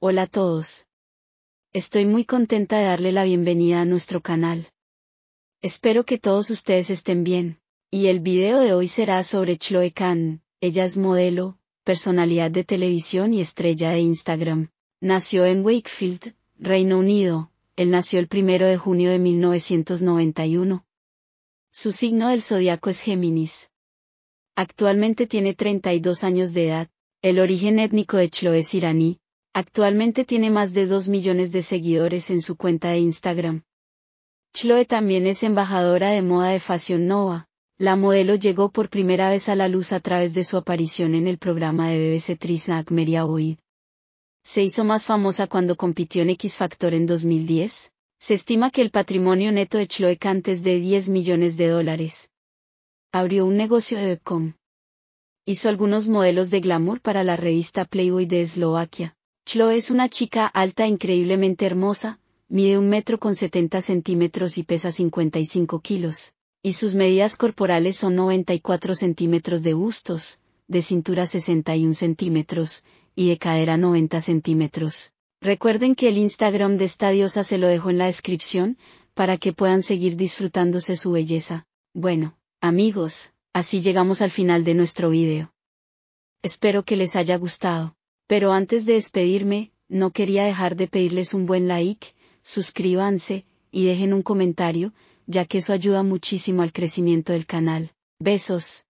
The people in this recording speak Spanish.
Hola a todos. Estoy muy contenta de darle la bienvenida a nuestro canal. Espero que todos ustedes estén bien, y el video de hoy será sobre Chloe Khan, ella es modelo, personalidad de televisión y estrella de Instagram. Nació en Wakefield, Reino Unido, él nació el 1 de junio de 1991. Su signo del zodiaco es Géminis. Actualmente tiene 32 años de edad. El origen étnico de Chloe es iraní, Actualmente tiene más de 2 millones de seguidores en su cuenta de Instagram. Chloe también es embajadora de moda de Fashion Nova. La modelo llegó por primera vez a la luz a través de su aparición en el programa de BBC Trisnak Meria Oid. Se hizo más famosa cuando compitió en X Factor en 2010. Se estima que el patrimonio neto de Chloe Kant es de 10 millones de dólares. Abrió un negocio de webcom. Hizo algunos modelos de glamour para la revista Playboy de Eslovaquia. Chloe es una chica alta increíblemente hermosa, mide un metro con 70 centímetros y pesa 55 kilos, y sus medidas corporales son 94 centímetros de bustos, de cintura 61 centímetros, y de cadera 90 centímetros. Recuerden que el Instagram de esta diosa se lo dejo en la descripción, para que puedan seguir disfrutándose su belleza. Bueno, amigos, así llegamos al final de nuestro video. Espero que les haya gustado. Pero antes de despedirme, no quería dejar de pedirles un buen like, suscríbanse, y dejen un comentario, ya que eso ayuda muchísimo al crecimiento del canal. Besos.